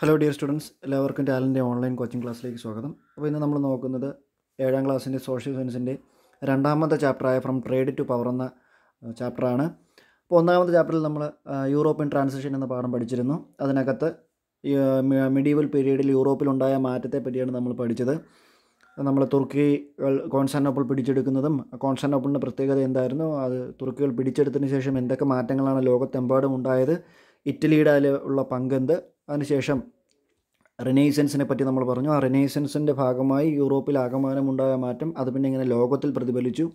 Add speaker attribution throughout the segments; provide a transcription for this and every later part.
Speaker 1: hello dear students എല്ലാവർക്കും ടാലൻ്റെ online coaching ക്ലാസ്സിലേക്ക് സ്വാഗതം അപ്പോൾ ഇന്ന് നമ്മൾ നോക്കുന്നത് ഏഴാം ക്ലാസ്സിൻ്റെ സോഷ്യൽ സയൻസിൻ്റെ രണ്ടാമത്തെ ചാപ്റ്ററായ ഫ്രം ട്രേഡ് ടു പവർ എന്ന ചാപ്റ്ററാണ് അപ്പോൾ ഒന്നാമത്തെ ചാപ്റ്ററിൽ നമ്മൾ യൂറോപ്യൻ ട്രാൻസിഷൻ എന്ന പാഠം പഠിച്ചിരുന്നു അതിനകത്ത് മിഡീവൽ പീരീഡിൽ യൂറോപ്പിലുണ്ടായ മാറ്റത്തെ പറ്റിയാണ് നമ്മൾ പഠിച്ചത് നമ്മൾ തുർക്കികൾ കോൺസ്റ്റാനോപ്പിൾ പിടിച്ചെടുക്കുന്നതും കോൺസ്റ്റാനോപ്പിളിൻ്റെ പ്രത്യേകത എന്തായിരുന്നു അത് തുർക്കികൾ പിടിച്ചെടുത്തതിന് ശേഷം എന്തൊക്കെ മാറ്റങ്ങളാണ് ലോകത്തെമ്പാടും ഉണ്ടായത് ഇറ്റലിയുടെ ഉള്ള പങ്കെന്ത് അതിനുശേഷം റിനൈസൻസിനെ പറ്റി നമ്മൾ പറഞ്ഞു ആ റിനൈസൻസിൻ്റെ ഭാഗമായി യൂറോപ്പിൽ ആകമാനമുണ്ടായ മാറ്റം അത് പിന്നെ ഇങ്ങനെ ലോകത്തിൽ പ്രതിഫലിച്ചു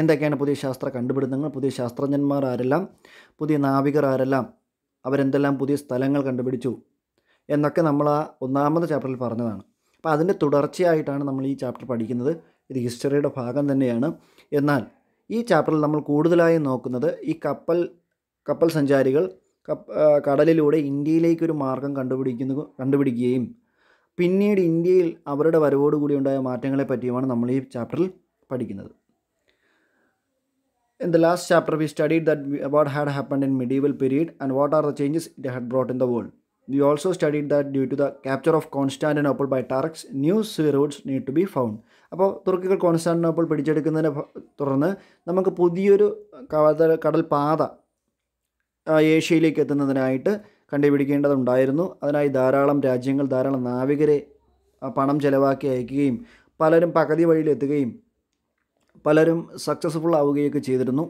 Speaker 1: എന്തൊക്കെയാണ് പുതിയ ശാസ്ത്ര കണ്ടുപിടുത്തങ്ങൾ പുതിയ ശാസ്ത്രജ്ഞന്മാർ ആരെല്ലാം പുതിയ നാവികർ ആരെല്ലാം അവരെന്തെല്ലാം പുതിയ സ്ഥലങ്ങൾ കണ്ടുപിടിച്ചു എന്നൊക്കെ നമ്മൾ ആ ഒന്നാമത്തെ ചാപ്റ്ററിൽ പറഞ്ഞതാണ് അപ്പോൾ അതിൻ്റെ തുടർച്ചയായിട്ടാണ് നമ്മൾ ഈ ചാപ്റ്റർ പഠിക്കുന്നത് ഇത് ഹിസ്റ്ററിയുടെ ഭാഗം തന്നെയാണ് എന്നാൽ ഈ ചാപ്റ്ററിൽ നമ്മൾ കൂടുതലായി നോക്കുന്നത് ഈ കപ്പൽ കപ്പൽ സഞ്ചാരികൾ കടലിലൂടെ ഇന്ത്യയിലേക്കൊരു മാർഗം കണ്ടുപിടിക്കുന്നു കണ്ടുപിടിക്കുകയും പിന്നീട് ഇന്ത്യയിൽ അവരുടെ വരവോടുകൂടി ഉണ്ടായ മാറ്റങ്ങളെ പറ്റിയുമാണ് നമ്മൾ ഈ ചാപ്റ്ററിൽ പഠിക്കുന്നത് in the last chapter we studied that what had happen in medieval period and what are the changes it had brought in the world we also studied that due to the capture of Constantinople by Turks new sea roads need to be found അപ്പോൾ തുർക്കികൾ Constantinople പിടിച്ചെടുക്കുന്നതിനെ തുടർന്ന് നമുക്ക് പുതിയൊരു കടൽ പാത ഏഷ്യയിലേക്ക് എത്തുന്നതിനായിട്ട് കണ്ടുപിടിക്കേണ്ടതുണ്ടായിരുന്നു അതിനായി ധാരാളം രാജ്യങ്ങൾ ധാരാളം നാവികരെ പണം ചിലവാക്കി അയക്കുകയും പലരും പകുതി വഴിയിലെത്തുകയും പലരും സക്സസ്ഫുൾ ആവുകയൊക്കെ ചെയ്തിരുന്നു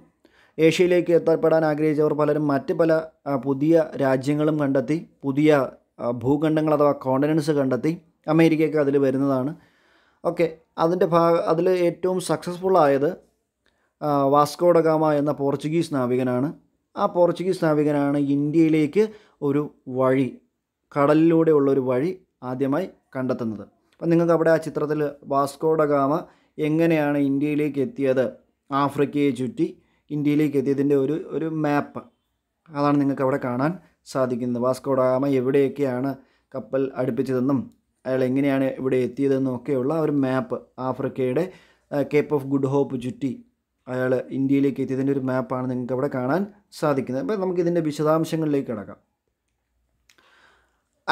Speaker 1: ഏഷ്യയിലേക്ക് എത്തപ്പെടാൻ ആഗ്രഹിച്ചവർ പലരും മറ്റ് പല പുതിയ രാജ്യങ്ങളും കണ്ടെത്തി പുതിയ ഭൂഖണ്ഡങ്ങൾ അഥവാ കോണ്ടിനൻസ് കണ്ടെത്തി അമേരിക്കയ്ക്ക് അതിൽ വരുന്നതാണ് ഓക്കെ അതിൻ്റെ ഭാഗ അതിൽ ഏറ്റവും സക്സസ്ഫുൾ ആയത് വാസ്കോഡഗാമ എന്ന പോർച്ചുഗീസ് നാവികനാണ് ആ പോർച്ചുഗീസ് നാവികനാണ് ഇന്ത്യയിലേക്ക് ഒരു വഴി കടലിലൂടെ ഒരു വഴി ആദ്യമായി കണ്ടെത്തുന്നത് അപ്പം നിങ്ങൾക്ക് അവിടെ ആ ചിത്രത്തിൽ വാസ്കോഡ ഗാമ എങ്ങനെയാണ് ഇന്ത്യയിലേക്ക് എത്തിയത് ആഫ്രിക്കയെ ചുറ്റി ഇന്ത്യയിലേക്ക് എത്തിയതിൻ്റെ ഒരു ഒരു മാപ്പ് അതാണ് നിങ്ങൾക്ക് അവിടെ കാണാൻ സാധിക്കുന്നത് വാസ്കോഡ ഗാമ എവിടെയൊക്കെയാണ് കപ്പൽ അടുപ്പിച്ചതെന്നും അയാൾ എങ്ങനെയാണ് ഇവിടെ എത്തിയതെന്നും ഒക്കെയുള്ള ഒരു മാപ്പ് ആഫ്രിക്കയുടെ കേപ്പ് ഓഫ് ഗുഡ് ഹോപ്പ് ചുറ്റി അയാൾ ഇന്ത്യയിലേക്ക് എത്തിയതിൻ്റെ ഒരു മാപ്പാണ് നിങ്ങൾക്ക് അവിടെ കാണാൻ സാധിക്കുന്നത് അപ്പോൾ നമുക്ക് ഇതിൻ്റെ വിശദാംശങ്ങളിലേക്ക് കിടക്കാം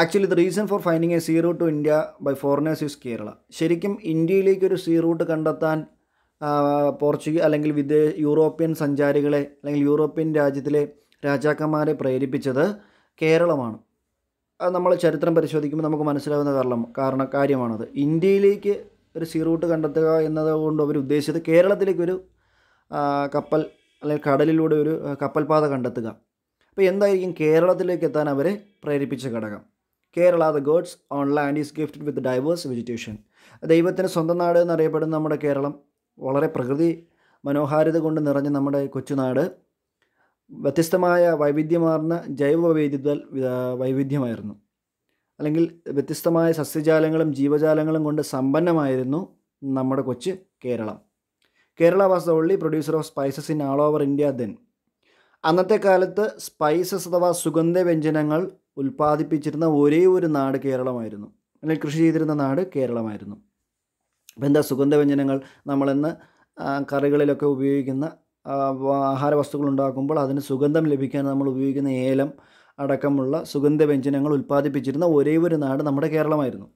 Speaker 1: actually the reason for finding a sea route to India by foreigners is Kerala ശരിക്കും ഇന്ത്യയിലേക്ക് ഒരു സീ റൂട്ട് കണ്ടെത്താൻ പോർച്ചുഗീസ് അല്ലെങ്കിൽ വിദേശ യൂറോപ്യൻ സഞ്ചാരികളെ അല്ലെങ്കിൽ യൂറോപ്യൻ രാജ്യത്തിലെ രാജാക്കന്മാരെ പ്രേരിപ്പിച്ചത് കേരളമാണ് അത് നമ്മൾ ചരിത്രം പരിശോധിക്കുമ്പോൾ നമുക്ക് മനസ്സിലാവുന്ന കാരണം കാരണ കാര്യമാണത് ഇന്ത്യയിലേക്ക് ഒരു സീ റൂട്ട് കണ്ടെത്തുക എന്നതുകൊണ്ട് അവർ ഉദ്ദേശിച്ചത് കേരളത്തിലേക്കൊരു കപ്പൽ അല്ലെങ്കിൽ കടലിലൂടെ ഒരു കപ്പൽപാത കണ്ടെത്തുക അപ്പോൾ എന്തായിരിക്കും കേരളത്തിലേക്ക് എത്താൻ അവരെ പ്രേരിപ്പിച്ച ഘടകം Kerala the God's own land is gifted with diverse vegetation ദൈവത്തിൻ്റെ സ്വന്തം നാട് എന്നറിയപ്പെടുന്ന നമ്മുടെ കേരളം വളരെ പ്രകൃതി മനോഹാരിത കൊണ്ട് നിറഞ്ഞ നമ്മുടെ കൊച്ചുനാട് വ്യത്യസ്തമായ വൈവിധ്യമാർന്ന ജൈവ വൈവിധ്യ വൈവിധ്യമായിരുന്നു അല്ലെങ്കിൽ വ്യത്യസ്തമായ സസ്യജാലങ്ങളും ജീവജാലങ്ങളും കൊണ്ട് സമ്പന്നമായിരുന്നു നമ്മുടെ കൊച്ച് Keralam Kerala was the only producer of spices in all over India then അന്നത്തെ കാലത്ത് സ്പൈസസ് അഥവാ സുഗന്ധവ്യഞ്ജനങ്ങൾ ഉൽപ്പാദിപ്പിച്ചിരുന്ന ഒരേ ഒരു നാട് കേരളമായിരുന്നു അല്ലെങ്കിൽ കൃഷി ചെയ്തിരുന്ന നാട് കേരളമായിരുന്നു അപ്പം എന്താ സുഗന്ധവ്യഞ്ജനങ്ങൾ നമ്മളിന്ന് കറികളിലൊക്കെ ഉപയോഗിക്കുന്ന ആഹാര വസ്തുക്കൾ ഉണ്ടാക്കുമ്പോൾ അതിന് സുഗന്ധം ലഭിക്കാൻ നമ്മൾ ഉപയോഗിക്കുന്ന ഏലം അടക്കമുള്ള സുഗന്ധവ്യഞ്ജനങ്ങൾ ഉൽപ്പാദിപ്പിച്ചിരുന്ന ഒരേ ഒരു നാട് നമ്മുടെ കേരളമായിരുന്നു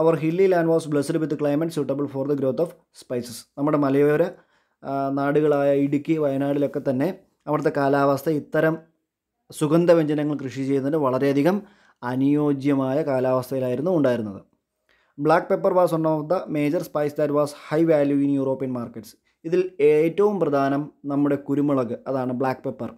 Speaker 1: our hilly land was blessed with climate suitable for the growth of spices നമ്മുടെ മലയോര നാടുകളായ ഇടുക്കി വയനാടിലൊക്കെ തന്നെ അവിടുത്തെ കാലാവസ്ഥ ഇത്തരം സുഗന്ധ വ്യഞ്ജനങ്ങൾ കൃഷി ചെയ്യുന്നതിന് വളരെയധികം അനുയോജ്യമായ കാലാവസ്ഥയിലായിരുന്നു ഉണ്ടായിരുന്നത് black pepper was one of the major spice that was high value in European markets ഇതിൽ ഏറ്റവും പ്രധാനം നമ്മുടെ കുരുമുളക് അതാണ് ബ്ലാക്ക് പെപ്പർ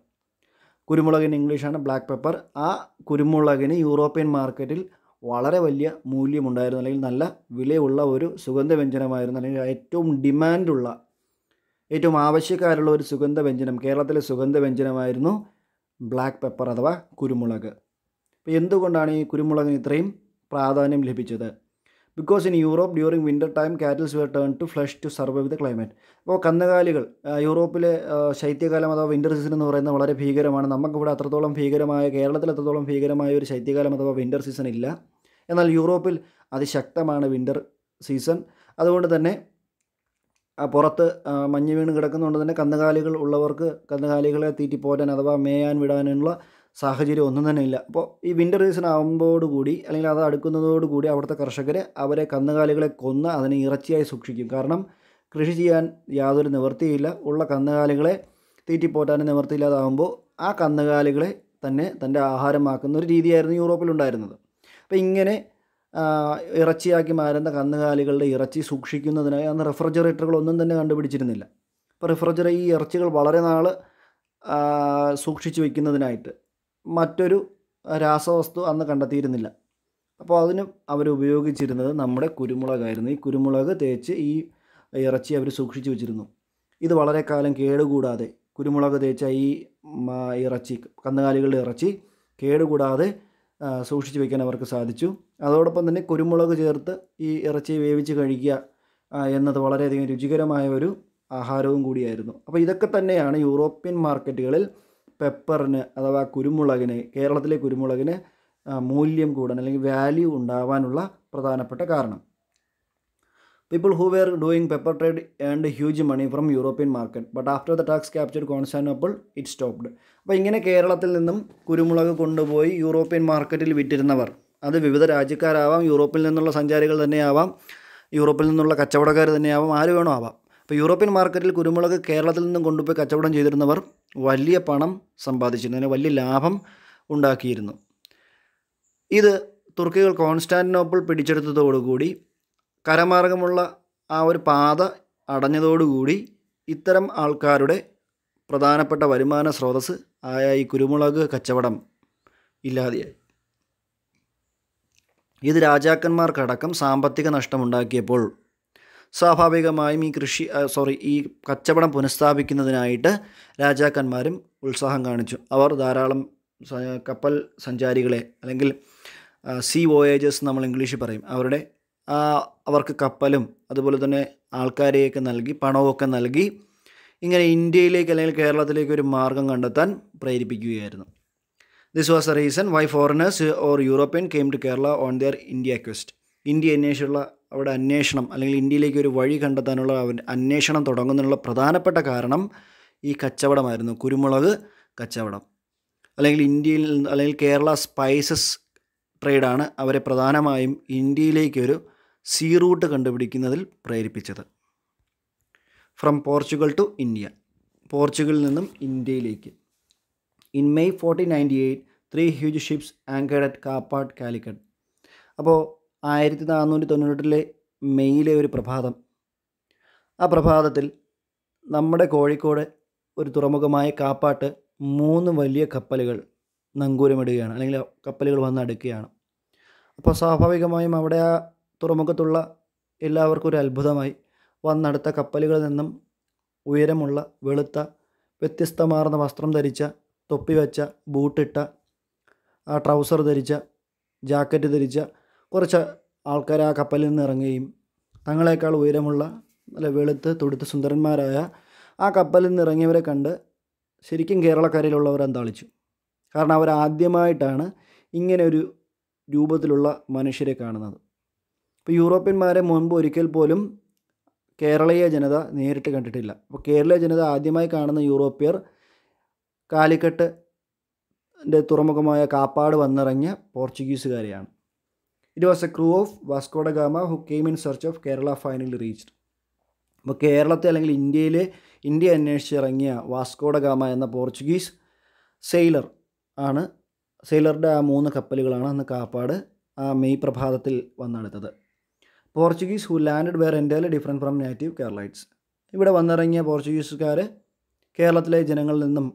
Speaker 1: കുരുമുളകിന് ഇംഗ്ലീഷാണ് ബ്ലാക്ക് പെപ്പർ ആ കുരുമുളകിന് യൂറോപ്യൻ മാർക്കറ്റിൽ വളരെ വലിയ മൂല്യമുണ്ടായിരുന്നു അല്ലെങ്കിൽ നല്ല വിലയുള്ള ഒരു സുഗന്ധവ്യഞ്ജനമായിരുന്നു അല്ലെങ്കിൽ ഏറ്റവും ഡിമാൻഡുള്ള ഏറ്റവും ആവശ്യക്കാരുള്ള ഒരു സുഗന്ധവ്യഞ്ജനം കേരളത്തിലെ സുഗന്ധവ്യഞ്ജനമായിരുന്നു ബ്ലാക്ക് പെപ്പർ അഥവാ കുരുമുളക് അപ്പോൾ എന്തുകൊണ്ടാണ് ഈ കുരുമുളകിന് ഇത്രയും പ്രാധാന്യം ലഭിച്ചത് because in Europe during winter time cattles were turn to flush to survive with climate അപ്പോൾ കന്നുകാലികൾ യൂറോപ്പിലെ ശൈത്യകാലം അഥവാ വിൻ്റർ സീസൺ എന്ന് പറയുന്നത് വളരെ ഭീകരമാണ് നമുക്കിവിടെ അത്രത്തോളം ഭീകരമായ കേരളത്തിൽ അത്രത്തോളം ഭീകരമായ ഒരു ശൈത്യകാലം അഥവാ വിൻ്റർ സീസൺ ഇല്ല എന്നാൽ യൂറോപ്പിൽ അതിശക്തമാണ് വിൻ്റർ സീസൺ അതുകൊണ്ട് തന്നെ പുറത്ത് മഞ്ഞ് വീണ് കിടക്കുന്നതുകൊണ്ട് തന്നെ കന്നുകാലികൾ ഉള്ളവർക്ക് കന്നുകാലികളെ തീറ്റിപ്പോറ്റാൻ അഥവാ മേയാൻ വിടാനുള്ള സാഹചര്യം ഒന്നും തന്നെ ഇല്ല അപ്പോൾ ഈ വിൻ്റർ സീസൺ ആകുമ്പോടുകൂടി അല്ലെങ്കിൽ അത് അടുക്കുന്നതോടുകൂടി അവിടുത്തെ കർഷകർ അവരെ കന്നുകാലികളെ കൊന്ന് അതിനെ ഇറച്ചിയായി സൂക്ഷിക്കും കാരണം കൃഷി ചെയ്യാൻ യാതൊരു നിവൃത്തിയില്ല ഉള്ള കന്നുകാലികളെ തീറ്റിപ്പോറ്റാൻ നിവൃത്തിയില്ലാതാകുമ്പോൾ ആ കന്നുകാലികളെ തന്നെ തൻ്റെ ആഹാരമാക്കുന്ന ഒരു രീതിയായിരുന്നു യൂറോപ്പിലുണ്ടായിരുന്നത് അപ്പം ഇങ്ങനെ ഇറച്ചിയാക്കി മാരുന്ന കന്നുകാലികളുടെ ഇറച്ചി സൂക്ഷിക്കുന്നതിനായി അന്ന് റെഫ്രിജറേറ്ററുകളൊന്നും തന്നെ കണ്ടുപിടിച്ചിരുന്നില്ല അപ്പോൾ റെഫ്രിജറേ ഈ ഇറച്ചികൾ വളരെ നാൾ സൂക്ഷിച്ചു വയ്ക്കുന്നതിനായിട്ട് മറ്റൊരു രാസവസ്തു അന്ന് കണ്ടെത്തിയിരുന്നില്ല അപ്പോൾ അതിന് അവർ ഉപയോഗിച്ചിരുന്നത് നമ്മുടെ കുരുമുളകായിരുന്നു ഈ കുരുമുളക് തേച്ച് ഈ ഇറച്ചി അവർ സൂക്ഷിച്ചു വെച്ചിരുന്നു ഇത് വളരെ കാലം കേടുകൂടാതെ കുരുമുളക് തേച്ച ഈ ഇറച്ചി കന്നുകാലികളുടെ ഇറച്ചി കേടുകൂടാതെ സൂക്ഷിച്ച് വയ്ക്കാൻ അവർക്ക് സാധിച്ചു അതോടൊപ്പം തന്നെ കുരുമുളക് ചേർത്ത് ഈ ഇറച്ചി വേവിച്ച് കഴിക്കുക എന്നത് വളരെയധികം രുചികരമായ ഒരു ആഹാരവും കൂടിയായിരുന്നു അപ്പോൾ ഇതൊക്കെ തന്നെയാണ് യൂറോപ്യൻ മാർക്കറ്റുകളിൽ പെപ്പറിന് അഥവാ കുരുമുളകിന് കേരളത്തിലെ കുരുമുളകിന് മൂല്യം കൂടാൻ അല്ലെങ്കിൽ വാല്യൂ ഉണ്ടാവാനുള്ള പ്രധാനപ്പെട്ട കാരണം people who were doing pepper trade earned huge money from European market but after the Turks capture Constantinople it stopped അപ്പോൾ ഇങ്ങനെ കേരളത്തിൽ നിന്നും കുരുമുളക് കൊണ്ടുപോയി യൂറോപ്യൻ മാർക്കറ്റിൽ വിറ്റിരുന്നവർ അത് വിവിധ രാജ്യക്കാരാവാം യൂറോപ്പിൽ നിന്നുള്ള സഞ്ചാരികൾ തന്നെയാവാം യൂറോപ്പിൽ നിന്നുള്ള കച്ചവടക്കാർ തന്നെയാവാം ആര് വേണോ ആവാം അപ്പോൾ യൂറോപ്യൻ മാർക്കറ്റിൽ കുരുമുളക് കേരളത്തിൽ നിന്നും കൊണ്ടുപോയി കച്ചവടം ചെയ്തിരുന്നവർ വലിയ പണം സമ്പാദിച്ചിരുന്നു അതിന് വലിയ ലാഭം ഉണ്ടാക്കിയിരുന്നു ഇത് തുർക്കികൾ കോൺസ്റ്റാന്റിനോപ്പിൾ പിടിച്ചെടുത്തതോടുകൂടി കരമാർഗമുള്ള ആ ഒരു പാത അടഞ്ഞതോടുകൂടി ഇത്തരം ആൾക്കാരുടെ പ്രധാനപ്പെട്ട വരുമാന സ്രോതസ് ആയ ഈ കുരുമുളക് കച്ചവടം ഇല്ലാതെയായി ഇത് രാജാക്കന്മാർക്കടക്കം സാമ്പത്തിക നഷ്ടമുണ്ടാക്കിയപ്പോൾ സ്വാഭാവികമായും ഈ കൃഷി സോറി ഈ കച്ചവടം പുനഃസ്ഥാപിക്കുന്നതിനായിട്ട് രാജാക്കന്മാരും ഉത്സാഹം കാണിച്ചു അവർ ധാരാളം കപ്പൽ സഞ്ചാരികളെ അല്ലെങ്കിൽ സി വോയേജസ് നമ്മൾ ഇംഗ്ലീഷിൽ പറയും അവരുടെ അവർക്ക് കപ്പലും അതുപോലെ തന്നെ ആൾക്കാരെയൊക്കെ നൽകി പണമൊക്കെ നൽകി ഇങ്ങനെ ഇന്ത്യയിലേക്ക് അല്ലെങ്കിൽ കേരളത്തിലേക്ക് ഒരു മാർഗം കണ്ടെത്താൻ പ്രേരിപ്പിക്കുകയായിരുന്നു this was a reason why foreigners or European came to Kerala on their India quest India അന്വേഷിച്ചുള്ള അവിടെ അന്വേഷണം അല്ലെങ്കിൽ ഇന്ത്യയിലേക്ക് ഒരു വഴി കണ്ടെത്താനുള്ള അന്വേഷണം തുടങ്ങുന്നതിനുള്ള പ്രധാനപ്പെട്ട കാരണം ഈ കച്ചവടമായിരുന്നു കുരുമുളക് കച്ചവടം അല്ലെങ്കിൽ ഇന്ത്യയിൽ അല്ലെങ്കിൽ കേരള സ്പൈസസ് ട്രേഡാണ് അവരെ പ്രധാനമായും ഇന്ത്യയിലേക്കൊരു സീ റൂട്ട് കണ്ടുപിടിക്കുന്നതിൽ പ്രേരിപ്പിച്ചത് ഫ്രം പോർച്ചുഗൽ ടു ഇന്ത്യ പോർച്ചുഗലിൽ നിന്നും ഇന്ത്യയിലേക്ക് in May fourteen ninety eight three huge ships anchored at Kappad Calicut അപ്പോൾ ആയിരത്തി നാനൂറ്റി തൊണ്ണൂറ്റിലെ മെയ്യിലെ ഒരു പ്രഭാതം ആ പ്രഭാതത്തിൽ നമ്മുടെ കോഴിക്കോട് ഒരു തുറമുഖമായ കാപ്പാട്ട് മൂന്ന് വലിയ കപ്പലുകൾ നങ്കൂരമിടുകയാണ് അല്ലെങ്കിൽ കപ്പലുകൾ വന്ന് അടുക്കുകയാണ് അപ്പോൾ സ്വാഭാവികമായും അവിടെ ആ തുറമുഖത്തുള്ള എല്ലാവർക്കും ഒരു അത്ഭുതമായി വന്നടുത്ത കപ്പലുകളിൽ നിന്നും ഉയരമുള്ള വെളുത്ത വ്യത്യസ്തമാർന്ന വസ്ത്രം ധരിച്ച തൊപ്പി വെച്ച ബൂട്ടിട്ട ആ ട്രൗസർ ധരിച്ച ജാക്കറ്റ് ധരിച്ച കുറച്ച് ആൾക്കാർ ആ കപ്പലിൽ നിന്ന് ഇറങ്ങുകയും തങ്ങളെക്കാൾ ഉയരമുള്ള നല്ല വെളുത്ത് തുടുത്ത് സുന്ദരന്മാരായ ആ കപ്പലിൽ നിന്ന് ഇറങ്ങിയവരെ കണ്ട് ശരിക്കും കേരളക്കരയിലുള്ളവർ എന്താളിച്ചു കാരണം അവർ ആദ്യമായിട്ടാണ് ഇങ്ങനെ ഒരു രൂപത്തിലുള്ള മനുഷ്യരെ കാണുന്നത് ഇപ്പോൾ യൂറോപ്യന്മാരെ മുൻപ് ഒരിക്കൽ പോലും കേരളീയ ജനത നേരിട്ട് കണ്ടിട്ടില്ല അപ്പോൾ കേരളീയ ജനത ആദ്യമായി കാണുന്ന യൂറോപ്യർ കാലിക്കട്ട് തുറമുഖമായ കാപ്പാട് വന്നിറങ്ങിയ പോർച്ചുഗീസുകാരെയാണ് it was a crew of Vasco da Gama who came in search of Kerala final reached അപ്പോൾ കേരളത്തെ അല്ലെങ്കിൽ ഇന്ത്യയിലെ ഇന്ത്യ അന്വേഷിച്ചിറങ്ങിയ വാസ്കോഡ ഗാമ എന്ന പോർച്ചുഗീസ് സെയിലർ ആണ് സെയിലറുടെ ആ മൂന്ന് കപ്പലുകളാണ് അന്ന് കാപ്പാട് ആ മെയ് പ്രഭാതത്തിൽ വന്നെടുത്തത് Portuguese who land were entirely different from native Keralites ഇവിടെ വന്നിറങ്ങിയ പോർച്ചുഗീസുകാർ കേരളത്തിലെ ജനങ്ങളിൽ നിന്നും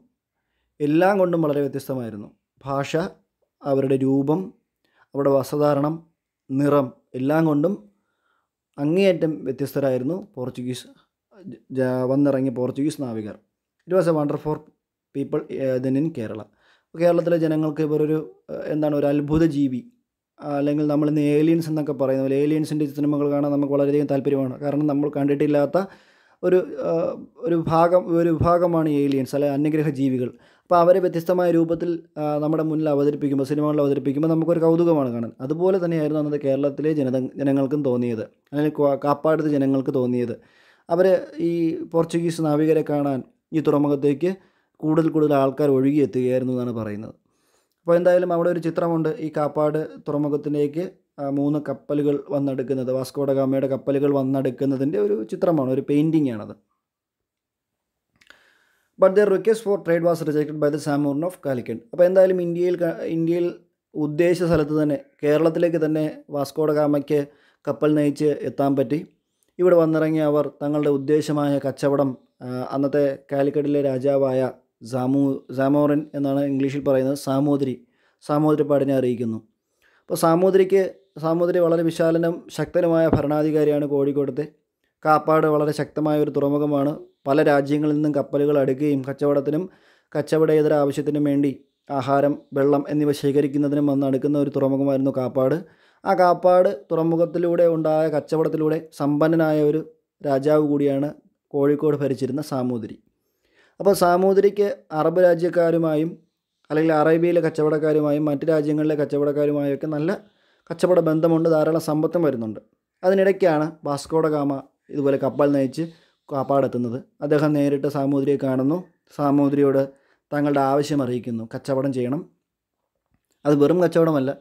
Speaker 1: എല്ലാം കൊണ്ടും വളരെ വ്യത്യസ്തമായിരുന്നു ഭാഷ അവരുടെ രൂപം അവരുടെ വസ്ത്രധാരണം നിറം എല്ലാം കൊണ്ടും അങ്ങേയറ്റം വ്യത്യസ്തരായിരുന്നു പോർച്ചുഗീസ് വന്നിറങ്ങിയ പോർച്ചുഗീസ് നാവികർ it was a wonder for people then in Kerala കേരളത്തിലെ ജനങ്ങൾക്ക് ഇവരൊരു എന്താണ് ഒരു അത്ഭുത ജീവി അല്ലെങ്കിൽ നമ്മൾ ഇന്ന് ഏലിയൻസ് എന്നൊക്കെ പറയുന്ന പോലെ ഏലിയൻസിൻ്റെ സിനിമകൾ കാണാൻ നമുക്ക് വളരെയധികം താല്പര്യമാണ് കാരണം നമ്മൾ കണ്ടിട്ടില്ലാത്ത ഒരു ഒരു ഭാഗം ഒരു വിഭാഗമാണ് ഏലിയൻസ് അല്ലെ അന്യഗ്രഹ ജീവികൾ അപ്പോൾ അവരെ വ്യത്യസ്തമായ രൂപത്തിൽ നമ്മുടെ മുന്നിൽ അവതരിപ്പിക്കുമ്പോൾ സിനിമകളിൽ അവതരിപ്പിക്കുമ്പോൾ നമുക്കൊരു കൗതുകമാണ് കാണാൻ അതുപോലെ തന്നെയായിരുന്നു അന്നത്തെ കേരളത്തിലെ ജന ജനങ്ങൾക്കും തോന്നിയത് അല്ലെങ്കിൽ കാപ്പാടത്തെ ജനങ്ങൾക്ക് തോന്നിയത് അവർ ഈ പോർച്ചുഗീസ് നാവികരെ കാണാൻ ഈ തുറമുഖത്തേക്ക് കൂടുതൽ കൂടുതൽ ആൾക്കാർ ഒഴുകിയെത്തുകയായിരുന്നു എന്നാണ് പറയുന്നത് അപ്പോൾ എന്തായാലും അവിടെ ഒരു ചിത്രമുണ്ട് ഈ കാപ്പാട് തുറമുഖത്തിലേക്ക് മൂന്ന് കപ്പലുകൾ വന്നെടുക്കുന്നത് വാസ്കോഡ ഗാമയുടെ കപ്പലുകൾ വന്നെടുക്കുന്നതിൻ്റെ ഒരു ചിത്രമാണ് ഒരു പെയിൻറ്റിംഗ് ആണത് but their request for trade was rejected by the Zamorin of Calicut അപ്പോൾ എന്തായാലും ഇന്ത്യയിൽ ഇന്ത്യയിൽ ഉദ്ദേശ സ്ഥലത്ത് തന്നെ കേരളത്തിലേക്ക് തന്നെ വാസ്കോഡ ഗാമയ്ക്ക് കപ്പൽ നയിച്ച് എത്താൻ പറ്റി ഇവിടെ വന്നിറങ്ങിയ അവർ തങ്ങളുടെ ഉദ്ദേശമായ കച്ചവടം അന്നത്തെ കാലിക്കട്ടിലെ രാജാവായ സാമൂ സാമോറൻ എന്നാണ് ഇംഗ്ലീഷിൽ പറയുന്നത് സാമൂതിരി സാമൂതിരിപ്പാടിനെ അറിയിക്കുന്നു അപ്പോൾ സാമൂതിരിക്ക് സാമൂതിരി വളരെ വിശാലനും ശക്തനുമായ ഭരണാധികാരിയാണ് കോഴിക്കോടത്തെ കാപ്പാട് വളരെ ശക്തമായ ഒരു തുറമുഖമാണ് പല രാജ്യങ്ങളിൽ നിന്നും കപ്പലുകൾ അടുക്കുകയും കച്ചവടത്തിനും കച്ചവടേതര ആവശ്യത്തിനും വേണ്ടി ആഹാരം വെള്ളം എന്നിവ ശേഖരിക്കുന്നതിനും വന്ന് അടുക്കുന്ന ഒരു തുറമുഖമായിരുന്നു കാപ്പാട് ആ കാപ്പാട് തുറമുഖത്തിലൂടെ ഉണ്ടായ കച്ചവടത്തിലൂടെ സമ്പന്നനായ ഒരു രാജാവ് കൂടിയാണ് കോഴിക്കോട് ഭരിച്ചിരുന്ന സാമൂതിരി അപ്പോൾ സാമൂതിരിക്ക് അറബ് രാജ്യക്കാരുമായും അല്ലെങ്കിൽ അറേബ്യയിലെ കച്ചവടക്കാരുമായും മറ്റ് രാജ്യങ്ങളിലെ കച്ചവടക്കാരുമായൊക്കെ നല്ല കച്ചവട ബന്ധമുണ്ട് ധാരാളം സമ്പത്തും വരുന്നുണ്ട് അതിനിടയ്ക്കാണ് വാസ്കോഡ ഗാമ ഇതുപോലെ കപ്പൽ നയിച്ച് കാപ്പാടെത്തുന്നത് അദ്ദേഹം നേരിട്ട് സാമൂതിരിയെ കാണുന്നു സാമൂതിരിയോട് തങ്ങളുടെ ആവശ്യം അറിയിക്കുന്നു കച്ചവടം ചെയ്യണം അത് വെറും കച്ചവടമല്ല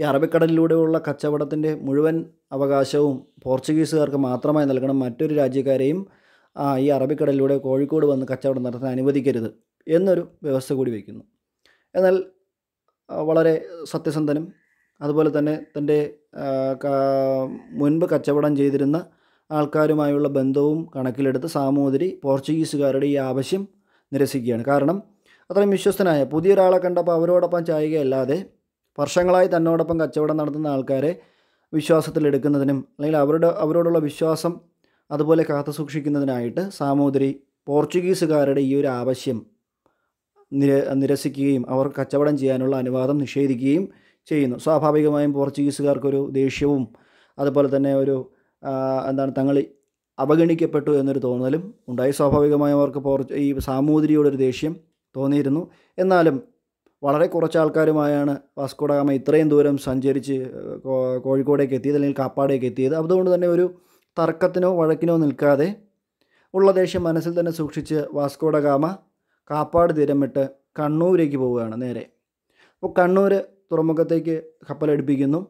Speaker 1: ഈ അറബിക്കടലിലൂടെയുള്ള കച്ചവടത്തിൻ്റെ മുഴുവൻ അവകാശവും പോർച്ചുഗീസുകാർക്ക് മാത്രമായി നൽകണം മറ്റൊരു രാജ്യക്കാരെയും ഈ അറബിക്കടലിലൂടെ കോഴിക്കോട് വന്ന് കച്ചവടം നടത്താൻ അനുവദിക്കരുത് എന്നൊരു വ്യവസ്ഥ കൂടി വയ്ക്കുന്നു എന്നാൽ വളരെ സത്യസന്ധനും അതുപോലെ തന്നെ തൻ്റെ മുൻപ് കച്ചവടം ചെയ്തിരുന്ന ആൾക്കാരുമായുള്ള ബന്ധവും കണക്കിലെടുത്ത് സാമൂതിരി പോർച്ചുഗീസുകാരുടെ ഈ ആവശ്യം നിരസിക്കുകയാണ് കാരണം അത്രയും വിശ്വസ്തനായ പുതിയൊരാളെ കണ്ടപ്പോൾ അവരോടൊപ്പം ചായുകയല്ലാതെ വർഷങ്ങളായി തന്നോടൊപ്പം കച്ചവടം നടത്തുന്ന ആൾക്കാരെ വിശ്വാസത്തിലെടുക്കുന്നതിനും അല്ലെങ്കിൽ അവരുടെ അവരോടുള്ള വിശ്വാസം അതുപോലെ കാത്തുസൂക്ഷിക്കുന്നതിനായിട്ട് സാമൂതിരി പോർച്ചുഗീസുകാരുടെ ഈ ഒരു ആവശ്യം നിര നിരസിക്കുകയും അവർ കച്ചവടം ചെയ്യാനുള്ള അനുവാദം നിഷേധിക്കുകയും ചെയ്യുന്നു സ്വാഭാവികമായും പോർച്ചുഗീസുകാർക്കൊരു ദേഷ്യവും അതുപോലെ തന്നെ ഒരു എന്താണ് തങ്ങൾ അവഗണിക്കപ്പെട്ടു എന്നൊരു തോന്നലും ഉണ്ടായി സ്വാഭാവികമായും അവർക്ക് പോർച്ച് ഈ സാമൂതിരിയോടൊരു ദേഷ്യം തോന്നിയിരുന്നു എന്നാലും വളരെ കുറച്ച് ആൾക്കാരുമായാണ് വാസ്കോഡാമ ഇത്രയും ദൂരം സഞ്ചരിച്ച് കോഴിക്കോടേക്ക് എത്തിയത് അല്ലെങ്കിൽ കാപ്പാടേക്ക് എത്തിയത് അതുകൊണ്ട് തന്നെ ഒരു തർക്കത്തിനോ വഴക്കിനോ നിൽക്കാതെ ഉള്ള ദേഷ്യം മനസ്സിൽ തന്നെ സൂക്ഷിച്ച് വാസ്കോഡ ഗാമ കാപ്പാട് തീരമിട്ട് കണ്ണൂരേക്ക് പോവുകയാണ് നേരെ അപ്പോൾ കണ്ണൂർ തുറമുഖത്തേക്ക് കപ്പലടുപ്പിക്കുന്നു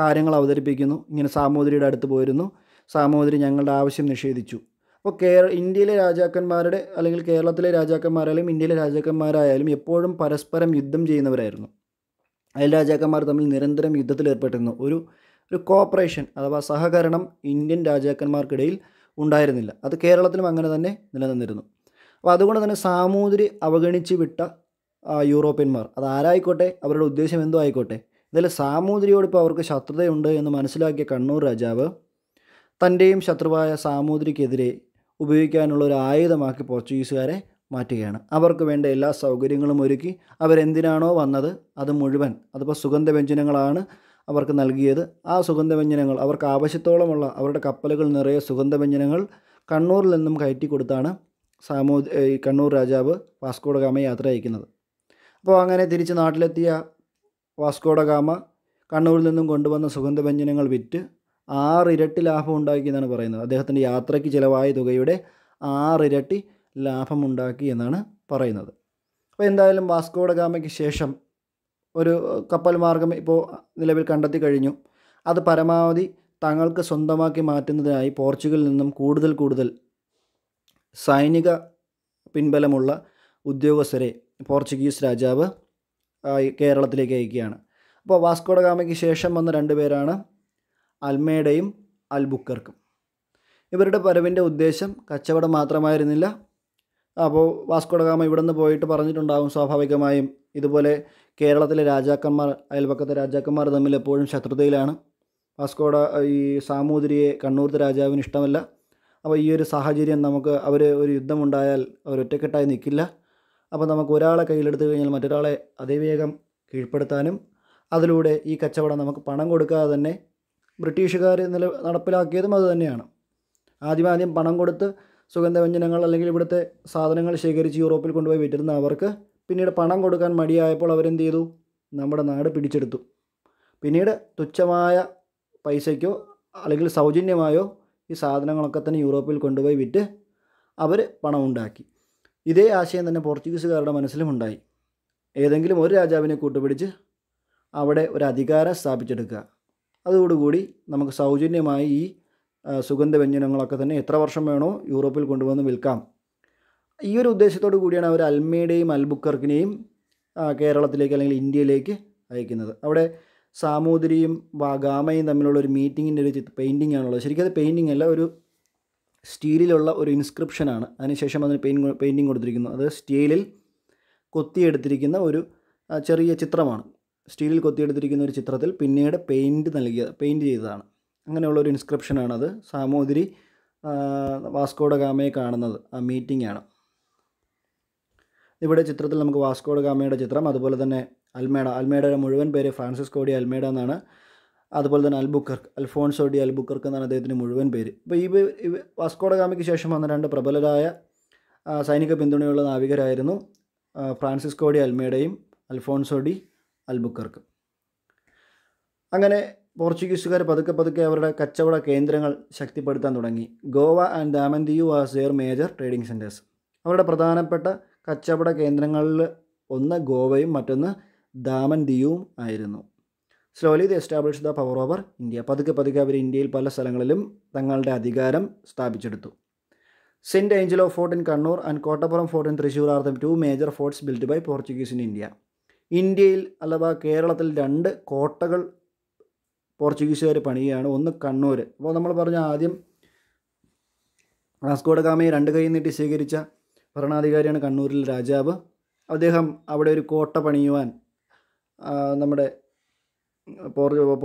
Speaker 1: കാര്യങ്ങൾ അവതരിപ്പിക്കുന്നു ഇങ്ങനെ സാമൂതിരിയുടെ അടുത്ത് പോയിരുന്നു സാമൂതിരി ഞങ്ങളുടെ ആവശ്യം നിഷേധിച്ചു അപ്പോൾ കേര ഇന്ത്യയിലെ രാജാക്കന്മാരുടെ അല്ലെങ്കിൽ കേരളത്തിലെ രാജാക്കന്മാരായാലും ഇന്ത്യയിലെ രാജാക്കന്മാരായാലും എപ്പോഴും പരസ്പരം യുദ്ധം ചെയ്യുന്നവരായിരുന്നു അയൽ രാജാക്കന്മാർ തമ്മിൽ നിരന്തരം യുദ്ധത്തിൽ ഏർപ്പെട്ടിരുന്നു ഒരു ഒരു കോപ്പറേഷൻ അഥവാ സഹകരണം ഇന്ത്യൻ രാജാക്കന്മാർക്കിടയിൽ ഉണ്ടായിരുന്നില്ല അത് കേരളത്തിലും അങ്ങനെ തന്നെ നിലനിന്നിരുന്നു അപ്പോൾ അതുകൊണ്ട് തന്നെ സാമൂതിരി അവഗണിച്ച് വിട്ട യൂറോപ്യന്മാർ അത് ആരായിക്കോട്ടെ അവരുടെ ഉദ്ദേശം എന്തോ ആയിക്കോട്ടെ ഇതിൽ സാമൂതിരിയോട് ഇപ്പോൾ അവർക്ക് ശത്രുതയുണ്ട് എന്ന് മനസ്സിലാക്കിയ കണ്ണൂർ രാജാവ് തൻ്റെയും ശത്രുവായ സാമൂതിരിക്കെതിരെ ഉപയോഗിക്കാനുള്ള ഒരു ആയുധമാക്കി പോർച്ചുഗീസുകാരെ മാറ്റുകയാണ് അവർക്ക് വേണ്ട എല്ലാ സൗകര്യങ്ങളും ഒരുക്കി അവരെന്തിനാണോ വന്നത് അത് മുഴുവൻ അതിപ്പോൾ സുഗന്ധവ്യഞ്ജനങ്ങളാണ് അവർക്ക് നൽകിയത് ആ സുഗന്ധവ്യഞ്ജനങ്ങൾ അവർക്ക് ആവശ്യത്തോളമുള്ള അവരുടെ കപ്പലുകൾ നിറയെ സുഗന്ധവ്യഞ്ജനങ്ങൾ കണ്ണൂരിൽ നിന്നും കയറ്റി കൊടുത്താണ് സാമൂ കണ്ണൂർ രാജാവ് വാസ്കോഡഗാമ യാത്ര അയക്കുന്നത് അപ്പോൾ അങ്ങനെ തിരിച്ച് നാട്ടിലെത്തിയ വാസ്കോഡഗാമ കണ്ണൂരിൽ നിന്നും കൊണ്ടുവന്ന സുഗന്ധവ്യഞ്ജനങ്ങൾ വിറ്റ് ആറിരട്ടി ലാഭം ഉണ്ടാക്കി എന്നാണ് പറയുന്നത് അദ്ദേഹത്തിൻ്റെ യാത്രയ്ക്ക് ചിലവായ തുകയുടെ ആറിരട്ടി ലാഭമുണ്ടാക്കി എന്നാണ് പറയുന്നത് അപ്പോൾ എന്തായാലും വാസ്കോഡഗാമയ്ക്ക് ശേഷം ഒരു കപ്പൽ മാർഗം ഇപ്പോൾ നിലവിൽ കണ്ടെത്തി കഴിഞ്ഞു അത് പരമാവധി തങ്ങൾക്ക് സ്വന്തമാക്കി മാറ്റുന്നതിനായി പോർച്ചുഗലിൽ നിന്നും കൂടുതൽ കൂടുതൽ സൈനിക പിൻബലമുള്ള ഉദ്യോഗസ്ഥരെ പോർച്ചുഗീസ് രാജാവ് കേരളത്തിലേക്ക് അയക്കുകയാണ് അപ്പോൾ ഗാമയ്ക്ക് ശേഷം വന്ന രണ്ട് പേരാണ് അൽമേഡയും അൽബുക്കർക്കും ഇവരുടെ വരവിൻ്റെ ഉദ്ദേശം കച്ചവടം മാത്രമായിരുന്നില്ല അപ്പോൾ ഗാമ ഇവിടെ നിന്ന് പോയിട്ട് പറഞ്ഞിട്ടുണ്ടാകും സ്വാഭാവികമായും ഇതുപോലെ കേരളത്തിലെ രാജാക്കന്മാർ അയൽപക്കത്തെ രാജാക്കന്മാർ തമ്മിൽ എപ്പോഴും ശത്രുതയിലാണ് വാസ്കോഡ ഈ സാമൂതിരിയെ കണ്ണൂർത്തെ രാജാവിന് ഇഷ്ടമല്ല അപ്പോൾ ഈ ഒരു സാഹചര്യം നമുക്ക് അവർ ഒരു യുദ്ധമുണ്ടായാൽ അവർ ഒറ്റക്കെട്ടായി നിൽക്കില്ല അപ്പോൾ നമുക്ക് ഒരാളെ കയ്യിലെടുത്തു കഴിഞ്ഞാൽ മറ്റൊരാളെ അതിവേഗം കീഴ്പ്പെടുത്താനും അതിലൂടെ ഈ കച്ചവടം നമുക്ക് പണം കൊടുക്കാതെ തന്നെ ബ്രിട്ടീഷുകാർ നില നടപ്പിലാക്കിയതും അതുതന്നെയാണ് ആദ്യമാദ്യം പണം കൊടുത്ത് സുഗന്ധവ്യഞ്ജനങ്ങൾ അല്ലെങ്കിൽ ഇവിടുത്തെ സാധനങ്ങൾ ശേഖരിച്ച് യൂറോപ്പിൽ കൊണ്ടുപോയി വിറ്റിരുന്ന അവർക്ക് പിന്നീട് പണം കൊടുക്കാൻ മടിയായപ്പോൾ അവരെന്ത് ചെയ്തു നമ്മുടെ നാട് പിടിച്ചെടുത്തു പിന്നീട് തുച്ഛമായ പൈസയ്ക്കോ അല്ലെങ്കിൽ സൗജന്യമായോ ഈ സാധനങ്ങളൊക്കെ തന്നെ യൂറോപ്പിൽ കൊണ്ടുപോയി വിറ്റ് അവർ പണം ഉണ്ടാക്കി ഇതേ ആശയം തന്നെ പോർച്ചുഗീസുകാരുടെ മനസ്സിലും ഉണ്ടായി ഏതെങ്കിലും ഒരു രാജാവിനെ കൂട്ടുപിടിച്ച് അവിടെ ഒരു അധികാരം സ്ഥാപിച്ചെടുക്കുക അതോടുകൂടി നമുക്ക് സൗജന്യമായി ഈ സുഗന്ധവ്യഞ്ജനങ്ങളൊക്കെ തന്നെ എത്ര വർഷം വേണോ യൂറോപ്പിൽ കൊണ്ടുവന്ന് വിൽക്കാം ഈ ഒരു ഉദ്ദേശത്തോടു കൂടിയാണ് അവർ അൽമേഡയും അൽബുക്കർക്കിനെയും കേരളത്തിലേക്ക് അല്ലെങ്കിൽ ഇന്ത്യയിലേക്ക് അയക്കുന്നത് അവിടെ സാമൂതിരിയും ഗാമയും തമ്മിലുള്ള ഒരു മീറ്റിങ്ങിൻ്റെ ഒരു പെയിൻറ്റിംഗ് ആണുള്ളത് ശരിക്കും അത് പെയിൻറ്റിംഗ് അല്ല ഒരു സ്റ്റീലിലുള്ള ഒരു ഇൻസ്ക്രിപ്ഷനാണ് അതിനുശേഷം അതിന് പെയിൻ പെയിൻറ്റിങ് കൊടുത്തിരിക്കുന്നു അത് സ്റ്റീലിൽ കൊത്തിയെടുത്തിരിക്കുന്ന ഒരു ചെറിയ ചിത്രമാണ് സ്റ്റീലിൽ കൊത്തിയെടുത്തിരിക്കുന്ന ഒരു ചിത്രത്തിൽ പിന്നീട് പെയിൻറ്റ് നൽകിയ പെയിൻറ്റ് ചെയ്തതാണ് അങ്ങനെയുള്ള ഒരു ഇൻസ്ക്രിപ്ഷനാണത് സാമൂതിരി വാസ്കോഡ ഗാമയെ കാണുന്നത് ആ മീറ്റിംഗ് ആണ് ഇവിടെ ചിത്രത്തിൽ നമുക്ക് വാസ്കോഡ് ഗാമയുടെ ചിത്രം അതുപോലെ തന്നെ അൽമേഡ അൽമേഡയുടെ മുഴുവൻ പേര് ഫ്രാൻസിസ്കോ ഡി അൽമേഡ എന്നാണ് അതുപോലെ തന്നെ അൽബുക്കർക്ക് അൽഫോൺസോ ഡി അൽബുക്കർക്ക് എന്നാണ് അദ്ദേഹത്തിൻ്റെ മുഴുവൻ പേര് അപ്പോൾ ഈ വാസ്കോഡ ഗാമയ്ക്ക് ശേഷം വന്ന രണ്ട് പ്രബലരായ സൈനിക പിന്തുണയുള്ള നാവികരായിരുന്നു Francisco de അൽമേഡയും Alphonso D Albuquerque അങ്ങനെ പോർച്ചുഗീസുകാർ പതുക്കെ പതുക്കെ അവരുടെ കച്ചവട കേന്ദ്രങ്ങൾ ശക്തിപ്പെടുത്താൻ തുടങ്ങി Goa and ദാമന്തിയു as air major trading centres അവരുടെ പ്രധാനപ്പെട്ട കച്ചവട കേന്ദ്രങ്ങളിൽ ഒന്ന് ഗോവയും മറ്റൊന്ന് ദാമൻ ദിയുവും ആയിരുന്നു slowly the establish the power over India പതുക്കെ പതുക്കെ അവർ ഇന്ത്യയിൽ പല സ്ഥലങ്ങളിലും തങ്ങളുടെ അധികാരം സ്ഥാപിച്ചെടുത്തു saint Angelo fort in Kannur and Kottappuram fort in Thrissur are the two major forts build by Portuguese in India ഇന്ത്യയിൽ അഥവാ കേരളത്തിൽ രണ്ട് കോട്ടകൾ പോർച്ചുഗീസുകാർ പണിയുകയാണ് ഒന്ന് കണ്ണൂർ അപ്പോൾ നമ്മൾ പറഞ്ഞ ആദ്യം വാസ്കോഡ ഗാമയെ രണ്ട് കൈ നീട്ടി സ്വീകരിച്ച ഭരണാധികാരിയാണ് കണ്ണൂരിൽ രാജാവ് അദ്ദേഹം അവിടെ ഒരു കോട്ട പണിയുവാൻ നമ്മുടെ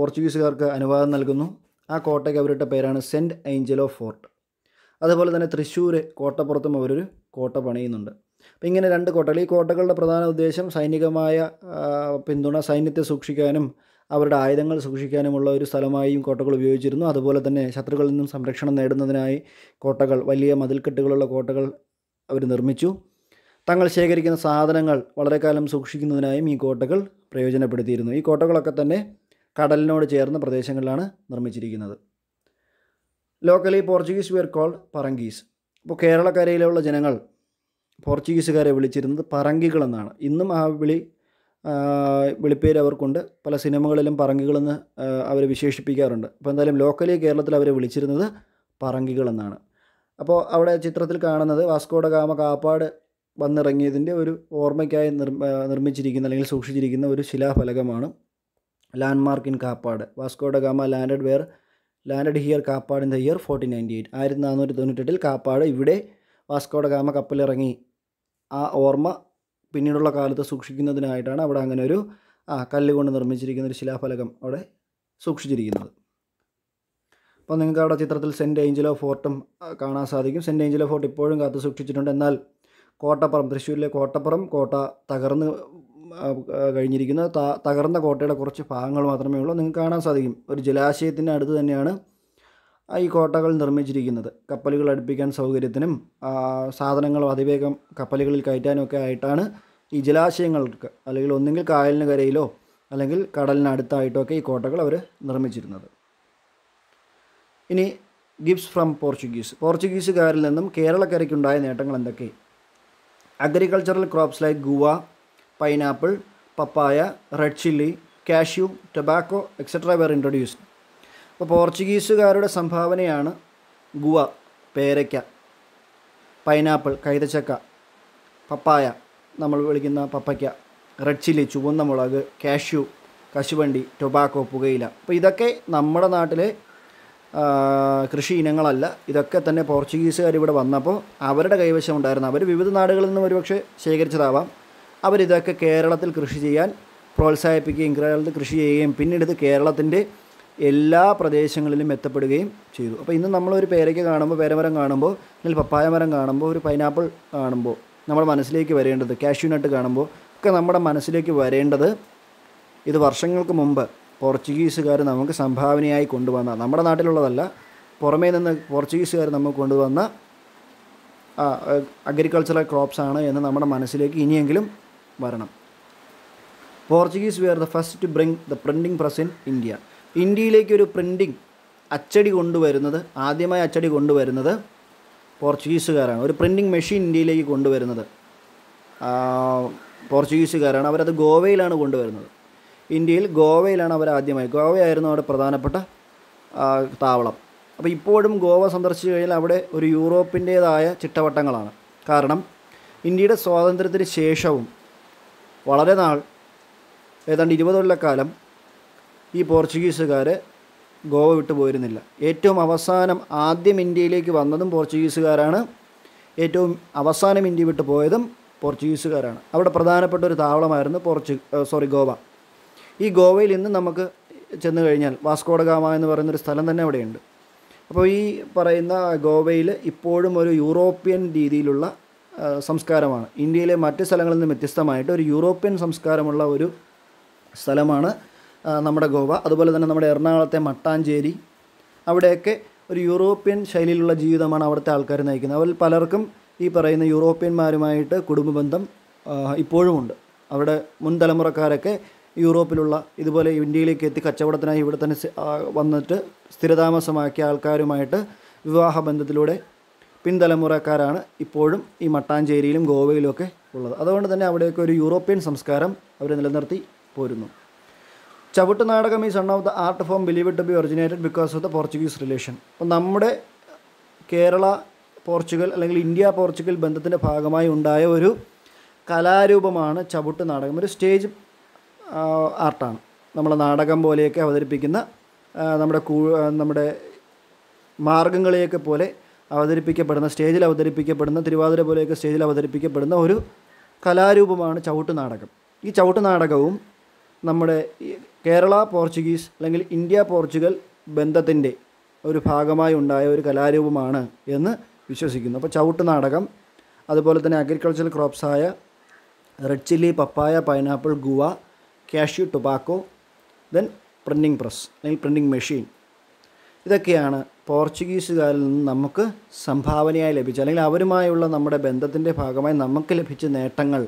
Speaker 1: പോർച്ചുഗീസുകാർക്ക് അനുവാദം നൽകുന്നു ആ കോട്ടയ്ക്ക് അവരുടെ പേരാണ് സെൻറ്റ് ഏഞ്ചലോ ഫോർട്ട് അതുപോലെ തന്നെ തൃശ്ശൂർ കോട്ടപ്പുറത്തും അവരൊരു കോട്ട പണിയുന്നുണ്ട് അപ്പോൾ ഇങ്ങനെ രണ്ട് കോട്ടകൾ ഈ കോട്ടകളുടെ പ്രധാന ഉദ്ദേശം സൈനികമായ പിന്തുണ സൈന്യത്തെ സൂക്ഷിക്കാനും അവരുടെ ആയുധങ്ങൾ സൂക്ഷിക്കാനുമുള്ള ഒരു സ്ഥലമായും കോട്ടകൾ ഉപയോഗിച്ചിരുന്നു അതുപോലെ തന്നെ ശത്രുക്കളിൽ നിന്നും സംരക്ഷണം നേടുന്നതിനായി കോട്ടകൾ വലിയ മതിൽക്കെട്ടുകളുള്ള കോട്ടകൾ അവർ നിർമ്മിച്ചു തങ്ങൾ ശേഖരിക്കുന്ന സാധനങ്ങൾ വളരെ കാലം സൂക്ഷിക്കുന്നതിനായും ഈ കോട്ടകൾ പ്രയോജനപ്പെടുത്തിയിരുന്നു ഈ കോട്ടകളൊക്കെ തന്നെ കടലിനോട് ചേർന്ന പ്രദേശങ്ങളിലാണ് നിർമ്മിച്ചിരിക്കുന്നത് ലോക്കലി പോർച്ചുഗീസ് വെയർ കോൾഡ് പറങ്കീസ് ഇപ്പോൾ കേരളക്കരയിലുള്ള ജനങ്ങൾ പോർച്ചുഗീസുകാരെ വിളിച്ചിരുന്നത് പറങ്കികളെന്നാണ് ഇന്നും ആ വിളി വിളിപ്പേര് അവർക്കുണ്ട് പല സിനിമകളിലും പറങ്കികളെന്ന് അവരെ വിശേഷിപ്പിക്കാറുണ്ട് അപ്പോൾ എന്തായാലും ലോക്കലി കേരളത്തിൽ അവരെ വിളിച്ചിരുന്നത് പറങ്കികളെന്നാണ് അപ്പോൾ അവിടെ ചിത്രത്തിൽ കാണുന്നത് വാസ്കോഡ ഗാമ കാപ്പാട് വന്നിറങ്ങിയതിൻ്റെ ഒരു ഓർമ്മയ്ക്കായി നിർമ്മിച്ചിരിക്കുന്ന അല്ലെങ്കിൽ സൂക്ഷിച്ചിരിക്കുന്ന ഒരു ശിലാഫലകമാണ് landmark in Kappad Vasco da Gama landed were landed here Kappad in the year fourteen ninety eight ആയിരത്തി നാനൂറ്റി തൊണ്ണൂറ്റെട്ടിൽ കാപ്പാട് ഇവിടെ വാസ്കോഡ ഗാമ കപ്പലിറങ്ങി ആ ഓർമ്മ പിന്നീടുള്ള കാലത്ത് സൂക്ഷിക്കുന്നതിനായിട്ടാണ് അവിടെ അങ്ങനെ ഒരു ആ കല്ലുകൊണ്ട് നിർമ്മിച്ചിരിക്കുന്ന ഒരു ശിലാഫലകം അവിടെ സൂക്ഷിച്ചിരിക്കുന്നത് അപ്പോൾ നിങ്ങൾക്ക് അവിടെ ചിത്രത്തിൽ സെൻറ്റ് ഏഞ്ചലോ ഫോർട്ടും കാണാൻ സാധിക്കും സെൻറ്റ് ഏഞ്ചലോ ഫോർട്ട് ഇപ്പോഴും കാത്തു സൂക്ഷിച്ചിട്ടുണ്ട് എന്നാൽ കോട്ടപ്പുറം തൃശ്ശൂരിലെ കോട്ടപ്പുറം കോട്ട തകർന്ന് കഴിഞ്ഞിരിക്കുന്ന തകർന്ന കോട്ടയുടെ കുറച്ച് ഭാഗങ്ങൾ മാത്രമേ ഉള്ളൂ നിങ്ങൾക്ക് കാണാൻ സാധിക്കും ഒരു ജലാശയത്തിൻ്റെ അടുത്ത് തന്നെയാണ് ഈ കോട്ടകൾ നിർമ്മിച്ചിരിക്കുന്നത് കപ്പലുകൾ അടുപ്പിക്കാൻ സൗകര്യത്തിനും സാധനങ്ങൾ അതിവേഗം കപ്പലുകളിൽ കയറ്റാനൊക്കെ ആയിട്ടാണ് ഈ ജലാശയങ്ങൾക്ക് അല്ലെങ്കിൽ ഒന്നുകിൽ കായലിന് കരയിലോ അല്ലെങ്കിൽ കടലിനടുത്തായിട്ടോ ഒക്കെ ഈ കോട്ടകൾ അവർ നിർമ്മിച്ചിരുന്നത് ഇനി ഗിഫ്സ് ഫ്രം പോർച്ചുഗീസ് പോർച്ചുഗീസുകാരിൽ നിന്നും കേരളക്കരയ്ക്കുണ്ടായ നേട്ടങ്ങൾ എന്തൊക്കെ agricultural crops like guava pineapple papaya red chilli cashew tobacco etcetera were introduced അപ്പോൾ പോർച്ചുഗീസുകാരുടെ സംഭാവനയാണ് ഗുവ പേരയ്ക്ക പൈനാപ്പിൾ കൈതച്ചക്ക പപ്പായ നമ്മൾ വിളിക്കുന്ന പപ്പയ്ക്ക റെഡ് ചില്ലി ചുവന്ന മുളക് കാഷ്യൂ കശുവണ്ടി ടൊബാക്കോ പുകയില അപ്പോൾ ഇതൊക്കെ നമ്മുടെ നാട്ടിലെ കൃഷി ഇനങ്ങളല്ല ഇതൊക്കെ തന്നെ പോർച്ചുഗീസുകാർ ഇവിടെ വന്നപ്പോൾ അവരുടെ കൈവശം ഉണ്ടായിരുന്നു അവർ വിവിധ നാടുകളിൽ നിന്നും ഒരുപക്ഷെ ശേഖരിച്ചതാവാം അവരിതൊക്കെ കേരളത്തിൽ കൃഷി ചെയ്യാൻ പ്രോത്സാഹിപ്പിക്കുകയും കേരളത്തിൽ കൃഷി ചെയ്യുകയും പിന്നീട് ഇത് കേരളത്തിൻ്റെ എല്ലാ പ്രദേശങ്ങളിലും എത്തപ്പെടുകയും ചെയ്തു അപ്പോൾ ഇന്ന് നമ്മളൊരു പേരയ്ക്ക് കാണുമ്പോൾ പേരമരം കാണുമ്പോൾ അല്ലെങ്കിൽ പപ്പായ മരം കാണുമ്പോൾ ഒരു പൈനാപ്പിൾ കാണുമ്പോൾ നമ്മുടെ മനസ്സിലേക്ക് വരേണ്ടത് കാഷ്യൂനട്ട് കാണുമ്പോൾ ഒക്കെ നമ്മുടെ മനസ്സിലേക്ക് വരേണ്ടത് ഇത് വർഷങ്ങൾക്ക് മുമ്പ് പോർച്ചുഗീസുകാർ നമുക്ക് സംഭാവനയായി കൊണ്ടുവന്ന നമ്മുടെ നാട്ടിലുള്ളതല്ല പുറമേ നിന്ന് പോർച്ചുഗീസുകാർ നമുക്ക് കൊണ്ടുവന്ന അഗ്രികൾച്ചറൽ ക്രോപ്സ് ആണ് എന്ന് നമ്മുടെ മനസ്സിലേക്ക് ഇനിയെങ്കിലും വരണം Portuguese were the first to bring the printing press in India ഇന്ത്യയിലേക്ക് ഒരു പ്രിൻറ്റിംഗ് അച്ചടി കൊണ്ടുവരുന്നത് ആദ്യമായി അച്ചടി കൊണ്ടുവരുന്നത് പോർച്ചുഗീസുകാരാണ് ഒരു പ്രിൻറ്റിംഗ് മെഷീൻ ഇന്ത്യയിലേക്ക് കൊണ്ടുവരുന്നത് പോർച്ചുഗീസുകാരാണ് അവരത് ഗോവയിലാണ് കൊണ്ടുവരുന്നത് ഇന്ത്യയിൽ ഗോവയിലാണ് അവർ ആദ്യമായി ഗോവയായിരുന്നു അവിടെ പ്രധാനപ്പെട്ട താവളം അപ്പോൾ ഇപ്പോഴും ഗോവ സന്ദർശിച്ചു കഴിഞ്ഞാൽ അവിടെ ഒരു യൂറോപ്പിൻ്റേതായ ചിട്ടവട്ടങ്ങളാണ് കാരണം ഇന്ത്യയുടെ സ്വാതന്ത്ര്യത്തിന് ശേഷവും വളരെ നാൾ ഏതാണ്ട് ഇരുപതുള്ള കാലം ഈ പോർച്ചുഗീസുകാർ ഗോവ വിട്ടു പോയിരുന്നില്ല ഏറ്റവും അവസാനം ആദ്യം ഇന്ത്യയിലേക്ക് വന്നതും പോർച്ചുഗീസുകാരാണ് ഏറ്റവും അവസാനം ഇന്ത്യ വിട്ടു പോയതും പോർച്ചുഗീസുകാരാണ് അവിടെ പ്രധാനപ്പെട്ട ഒരു താവളമായിരുന്നു പോർച്ചു സോറി ഗോവ ഈ ഗോവയിൽ ഇന്ന് നമുക്ക് ചെന്ന് കഴിഞ്ഞാൽ വാസ്കോഡഗാമ എന്ന് പറയുന്നൊരു സ്ഥലം തന്നെ അവിടെയുണ്ട് അപ്പോൾ ഈ പറയുന്ന ഗോവയിൽ ഇപ്പോഴും ഒരു യൂറോപ്യൻ രീതിയിലുള്ള സംസ്കാരമാണ് ഇന്ത്യയിലെ മറ്റ് സ്ഥലങ്ങളിൽ നിന്ന് വ്യത്യസ്തമായിട്ട് ഒരു യൂറോപ്യൻ സംസ്കാരമുള്ള ഒരു സ്ഥലമാണ് നമ്മുടെ ഗോവ അതുപോലെ തന്നെ നമ്മുടെ എറണാകുളത്തെ മട്ടാഞ്ചേരി അവിടെയൊക്കെ ഒരു യൂറോപ്യൻ ശൈലിയിലുള്ള ജീവിതമാണ് അവിടുത്തെ ആൾക്കാർ നയിക്കുന്നത് അവരിൽ പലർക്കും ഈ പറയുന്ന യൂറോപ്യന്മാരുമായിട്ട് കുടുംബബന്ധം ഇപ്പോഴുമുണ്ട് അവിടെ മുൻ തലമുറക്കാരൊക്കെ യൂറോപ്പിലുള്ള ഇതുപോലെ ഇന്ത്യയിലേക്ക് എത്തി കച്ചവടത്തിനായി ഇവിടെ തന്നെ വന്നിട്ട് സ്ഥിരതാമസമാക്കിയ ആൾക്കാരുമായിട്ട് വിവാഹബന്ധത്തിലൂടെ പിൻതലമുറക്കാരാണ് ഇപ്പോഴും ഈ മട്ടാഞ്ചേരിയിലും ഗോവയിലുമൊക്കെ ഉള്ളത് അതുകൊണ്ട് തന്നെ അവിടെയൊക്കെ ഒരു യൂറോപ്യൻ സംസ്കാരം അവർ നിലനിർത്തി പോരുന്നു ചവിട്ട് നാടകം ഈ son of the art form believe to be originated because of the Portuguese relation അപ്പം നമ്മുടെ കേരള പോർച്ചുഗൽ അല്ലെങ്കിൽ ഇന്ത്യ പോർച്ചുഗൽ ബന്ധത്തിൻ്റെ ഭാഗമായി ഉണ്ടായ ഒരു കലാരൂപമാണ് ചവിട്ട് നാടകം ഒരു സ്റ്റേജ് ആർട്ടാണ് നമ്മൾ നാടകം പോലെയൊക്കെ അവതരിപ്പിക്കുന്ന നമ്മുടെ കൂ നമ്മുടെ മാർഗംകളിയൊക്കെ പോലെ അവതരിപ്പിക്കപ്പെടുന്ന സ്റ്റേജിൽ അവതരിപ്പിക്കപ്പെടുന്ന തിരുവാതിര പോലെയൊക്കെ സ്റ്റേജിൽ അവതരിപ്പിക്കപ്പെടുന്ന ഒരു കലാരൂപമാണ് ചവിട്ട് നാടകം ഈ ചവിട്ട് നാടകവും നമ്മുടെ കേരള പോർച്ചുഗീസ് അല്ലെങ്കിൽ ഇന്ത്യ പോർച്ചുഗൽ ബന്ധത്തിൻ്റെ ഒരു ഭാഗമായി ഉണ്ടായ ഒരു കലാരൂപമാണ് എന്ന് വിശ്വസിക്കുന്നു അപ്പോൾ ചവിട്ട് നാടകം അതുപോലെ തന്നെ അഗ്രികൾച്ചറൽ ക്രോപ്സായ red chilli papaya pineapple guava cashew tobacco then printing press അല്ലെങ്കിൽ പ്രിൻറ്റിംഗ് മെഷീൻ ഇതൊക്കെയാണ് പോർച്ചുഗീസുകാരിൽ നിന്ന് നമുക്ക് സംഭാവനയായി ലഭിച്ച അല്ലെങ്കിൽ അവരുമായുള്ള നമ്മുടെ ബന്ധത്തിൻ്റെ ഭാഗമായി നമുക്ക് ലഭിച്ച നേട്ടങ്ങൾ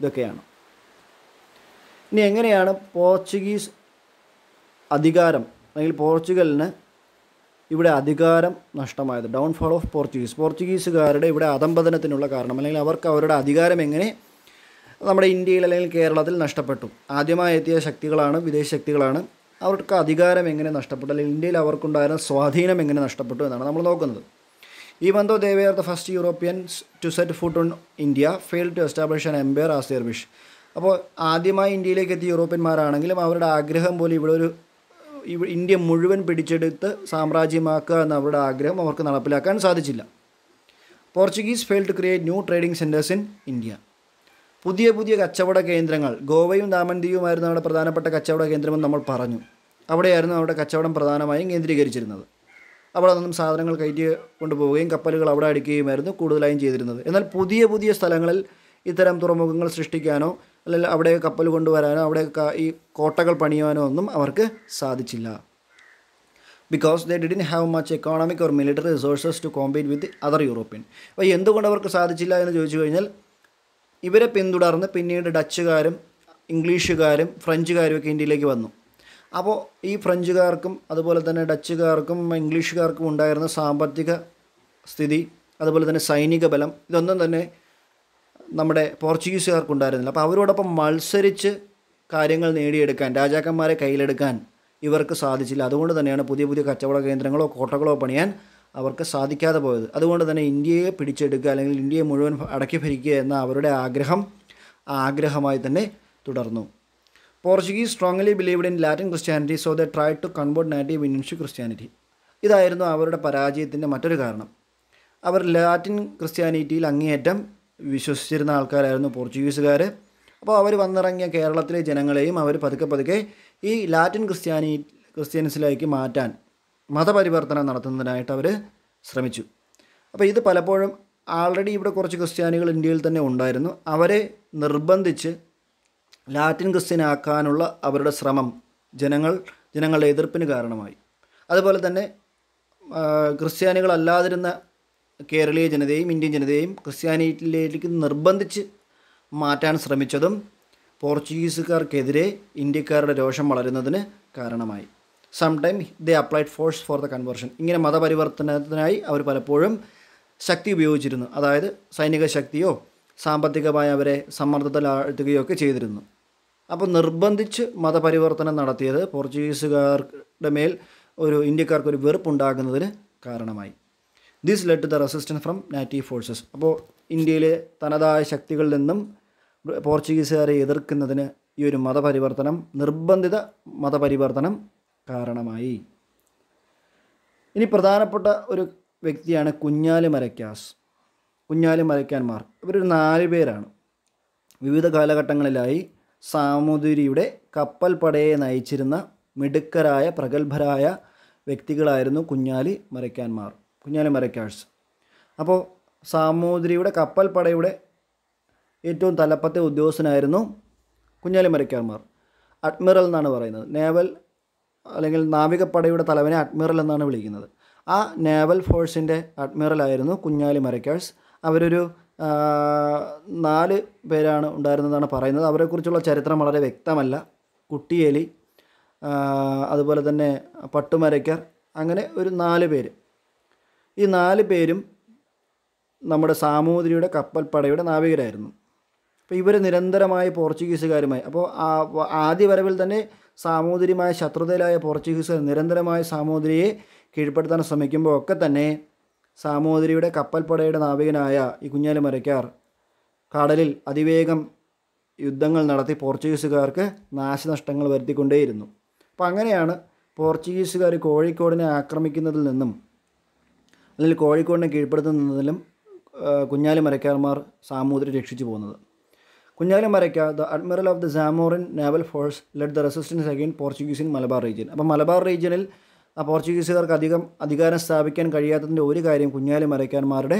Speaker 1: ഇതൊക്കെയാണ് ഇനി എങ്ങനെയാണ് പോർച്ചുഗീസ് അധികാരം അല്ലെങ്കിൽ പോർച്ചുഗലിന് ഇവിടെ അധികാരം നഷ്ടമായത് ഡൗൺഫോൾ ഓഫ് പോർച്ചുഗീസ് പോർച്ചുഗീസുകാരുടെ ഇവിടെ അധംപതനത്തിനുള്ള കാരണം അല്ലെങ്കിൽ അവർക്ക് അവരുടെ അധികാരം എങ്ങനെ നമ്മുടെ ഇന്ത്യയിൽ അല്ലെങ്കിൽ കേരളത്തിൽ നഷ്ടപ്പെട്ടു ആദ്യമായി എത്തിയ ശക്തികളാണ് വിദേശ ശക്തികളാണ് അവർക്ക് അധികാരം എങ്ങനെ നഷ്ടപ്പെട്ടു അല്ലെങ്കിൽ ഇന്ത്യയിൽ അവർക്കുണ്ടായിരുന്ന സ്വാധീനം എങ്ങനെ നഷ്ടപ്പെട്ടു എന്നാണ് നമ്മൾ നോക്കുന്നത് ഈ വന്തോ they are the first Europeans to set foot on India fail to establish an empire as their wish അപ്പോൾ ആദ്യമായി ഇന്ത്യയിലേക്ക് എത്തിയ യൂറോപ്യന്മാരാണെങ്കിലും അവരുടെ ആഗ്രഹം പോലെ ഇവിടെ ഒരു ഇന്ത്യ മുഴുവൻ പിടിച്ചെടുത്ത് സാമ്രാജ്യമാക്കുക എന്ന അവരുടെ ആഗ്രഹം അവർക്ക് നടപ്പിലാക്കാൻ സാധിച്ചില്ല Portuguese fail to create new trading centres in India പുതിയ പുതിയ കച്ചവട കേന്ദ്രങ്ങൾ ഗോവയും ദാമന്തിയുമായിരുന്നു അവിടെ പ്രധാനപ്പെട്ട കച്ചവട കേന്ദ്രമെന്ന് നമ്മൾ പറഞ്ഞു അവിടെയായിരുന്നു അവിടെ കച്ചവടം പ്രധാനമായും കേന്ദ്രീകരിച്ചിരുന്നത് അവിടെ നിന്നും സാധനങ്ങൾ കയറ്റി കൊണ്ടുപോവുകയും കപ്പലുകൾ അവിടെ അടിക്കുകയുമായിരുന്നു കൂടുതലായും ചെയ്തിരുന്നത് എന്നാൽ പുതിയ പുതിയ സ്ഥലങ്ങളിൽ ഇത്തരം തുറമുഖങ്ങൾ സൃഷ്ടിക്കാനോ അല്ലെങ്കിൽ അവിടെ കപ്പൽ കൊണ്ടുവരാനോ അവിടെ ഈ കോട്ടകൾ പണിയാനോ ഒന്നും അവർക്ക് സാധിച്ചില്ല because they didn't have much economic or military resources to compete with other European അപ്പോൾ എന്തുകൊണ്ട് അവർക്ക് സാധിച്ചില്ല എന്ന് ചോദിച്ചു കഴിഞ്ഞാൽ ഇവരെ പിന്തുടർന്ന് പിന്നീട് ഡച്ചുകാരും ഇംഗ്ലീഷുകാരും ഫ്രഞ്ചുകാരും ഒക്കെ ഇന്ത്യയിലേക്ക് വന്നു അപ്പോൾ ഈ ഫ്രഞ്ചുകാർക്കും അതുപോലെ തന്നെ ഡച്ചുകാർക്കും ഇംഗ്ലീഷുകാർക്കും ഉണ്ടായിരുന്ന സാമ്പത്തിക സ്ഥിതി അതുപോലെ തന്നെ സൈനിക ബലം ഇതൊന്നും തന്നെ നമ്മുടെ പോർച്ചുഗീസുകാർക്ക് ഉണ്ടായിരുന്നില്ല അപ്പോൾ അവരോടൊപ്പം മത്സരിച്ച് കാര്യങ്ങൾ നേടിയെടുക്കാൻ രാജാക്കന്മാരെ കയ്യിലെടുക്കാൻ ഇവർക്ക് സാധിച്ചില്ല അതുകൊണ്ട് തന്നെയാണ് പുതിയ പുതിയ കച്ചവട കേന്ദ്രങ്ങളോ കോട്ടകളോ പണിയാൻ അവർക്ക് സാധിക്കാതെ പോയത് അതുകൊണ്ട് തന്നെ ഇന്ത്യയെ പിടിച്ചെടുക്കുക അല്ലെങ്കിൽ ഇന്ത്യയെ മുഴുവൻ അടക്കി ഭരിക്കുക എന്ന അവരുടെ ആഗ്രഹം ആഗ്രഹമായി തന്നെ തുടർന്നു Portuguese strongly believed in Latin Christianity so the try to convert native Indians Christianity ഇതായിരുന്നു അവരുടെ പരാജയത്തിൻ്റെ മറ്റൊരു കാരണം അവർ ലാറ്റിൻ ക്രിസ്ത്യാനിറ്റിയിൽ അങ്ങേയറ്റം വിശ്വസിച്ചിരുന്ന ആൾക്കാരായിരുന്നു പോർച്ചുഗീസുകാർ അപ്പോൾ അവർ വന്നിറങ്ങിയ കേരളത്തിലെ ജനങ്ങളെയും അവർ പതുക്കെ പതുക്കെ ഈ ലാറ്റിൻ ക്രിസ്ത്യാനി ക്രിസ്ത്യൻസിലേക്ക് മാറ്റാൻ മതപരിവർത്തനം നടത്തുന്നതിനായിട്ട് അവർ ശ്രമിച്ചു അപ്പോൾ ഇത് പലപ്പോഴും ആൾറെഡി ഇവിടെ കുറച്ച് ക്രിസ്ത്യാനികൾ ഇന്ത്യയിൽ തന്നെ ഉണ്ടായിരുന്നു അവരെ നിർബന്ധിച്ച് ലാറ്റിൻ ക്രിസ്ത്യനാക്കാനുള്ള അവരുടെ ശ്രമം ജനങ്ങൾ ജനങ്ങളുടെ എതിർപ്പിന് കാരണമായി അതുപോലെ തന്നെ ക്രിസ്ത്യാനികളല്ലാതിരുന്ന കേരളീയ ജനതയും ഇന്ത്യൻ ജനതയും ക്രിസ്ത്യാനിറ്റിയിലേക്ക് നിർബന്ധിച്ച് മാറ്റാൻ ശ്രമിച്ചതും പോർച്ചുഗീസുകാർക്കെതിരെ ഇന്ത്യക്കാരുടെ രോഷം വളരുന്നതിന് കാരണമായി some time they applied force for the conversion ഇങ്ങനെ മതപരിവർത്തനത്തിനായി അവർ പലപ്പോഴും ശക്തി ഉപയോഗിച്ചിരുന്നു അതായത് സൈനിക ശക്തിയോ സാമ്പത്തികമായി അവരെ സമ്മർദ്ദത്തിലാഴ്ത്തുകയോ ഒക്കെ ചെയ്തിരുന്നു അപ്പോൾ നിർബന്ധിച്ച് മതപരിവർത്തനം നടത്തിയത് പോർച്ചുഗീസുകാരുടെ മേൽ ഒരു ഇന്ത്യക്കാർക്ക് ഒരു വെറുപ്പുണ്ടാകുന്നതിന് കാരണമായി this led to the resistance from native forces അപ്പോൾ ഇന്ത്യയിലെ തനതായ ശക്തികളിൽ നിന്നും പോർച്ചുഗീസുകാരെ എതിർക്കുന്നതിന് ഈ ഒരു മതപരിവർത്തനം നിർബന്ധിത മതപരിവർത്തനം കാരണമായി ഇനി പ്രധാനപ്പെട്ട ഒരു വ്യക്തിയാണ് കുഞ്ഞാലി മരക്കാസ് കുഞ്ഞാലി മരക്കാൻമാർ ഇവരൊരു നാല് പേരാണ് വിവിധ കാലഘട്ടങ്ങളിലായി സാമൂതിരിയുടെ പടയെ നയിച്ചിരുന്ന മിടുക്കരായ പ്രഗത്ഭരായ വ്യക്തികളായിരുന്നു കുഞ്ഞാലി മരക്കാൻമാർ കുഞ്ഞാലി മരക്കാഴ്സ് അപ്പോൾ സാമൂതിരിയുടെ പടയുടെ ഏറ്റവും തലപ്പത്തെ ഉദ്യോഗസ്ഥനായിരുന്നു കുഞ്ഞാലി മരക്കാൻമാർ അഡ്മിറൽ എന്നാണ് പറയുന്നത് നേവൽ അല്ലെങ്കിൽ നാവികപ്പടയുടെ തലവനെ അഡ്മിറൽ എന്നാണ് വിളിക്കുന്നത് ആ നേവൽ ഫോഴ്സിൻ്റെ അഡ്മിറലായിരുന്നു കുഞ്ഞാലി മരക്കേഴ്സ് അവരൊരു നാല് പേരാണ് ഉണ്ടായിരുന്നതാണ് പറയുന്നത് അവരെക്കുറിച്ചുള്ള ചരിത്രം വളരെ വ്യക്തമല്ല കുട്ടിയേലി അതുപോലെ തന്നെ പട്ടുമരയ്ക്കർ അങ്ങനെ ഒരു നാല് പേര് ഈ നാല് പേരും നമ്മുടെ സാമൂതിരിയുടെ കപ്പൽപ്പടയുടെ നാവികരായിരുന്നു അപ്പോൾ ഇവർ നിരന്തരമായി പോർച്ചുഗീസുകാരുമായി അപ്പോൾ ആദ്യ വരവിൽ തന്നെ സാമൂതിരിമായ ശത്രുതയിലായ പോർച്ചുഗീസുകാർ നിരന്തരമായ സാമൂതിരിയെ കീഴ്പ്പെടുത്താൻ ശ്രമിക്കുമ്പോൾ ഒക്കെ തന്നെ സാമൂതിരിയുടെ കപ്പൽപ്പടയുടെ നാവികനായ ഈ കുഞ്ഞാലിമരയ്ക്കാർ കടലിൽ അതിവേഗം യുദ്ധങ്ങൾ നടത്തി പോർച്ചുഗീസുകാർക്ക് നാശനഷ്ടങ്ങൾ വരുത്തിക്കൊണ്ടേയിരുന്നു അപ്പോൾ അങ്ങനെയാണ് പോർച്ചുഗീസുകാർ കോഴിക്കോടിനെ ആക്രമിക്കുന്നതിൽ നിന്നും അല്ലെങ്കിൽ കോഴിക്കോടിനെ കീഴ്പ്പെടുത്തുന്നതിലും കുഞ്ഞാലി മരക്കാർമാർ സാമൂതിരി രക്ഷിച്ചു പോകുന്നത് വരയ്ക്കുക the admiral of the Zamorin naval force led the resistance again Portuguese in Malabar region അപ്പോൾ മലബാർ ആ പോർച്ചുഗീസുകാർക്ക് അധികം അധികാരം സ്ഥാപിക്കാൻ കഴിയാത്തതിൻ്റെ ഒരു കാര്യം കുഞ്ഞാലിമരയ്ക്കാന്മാരുടെ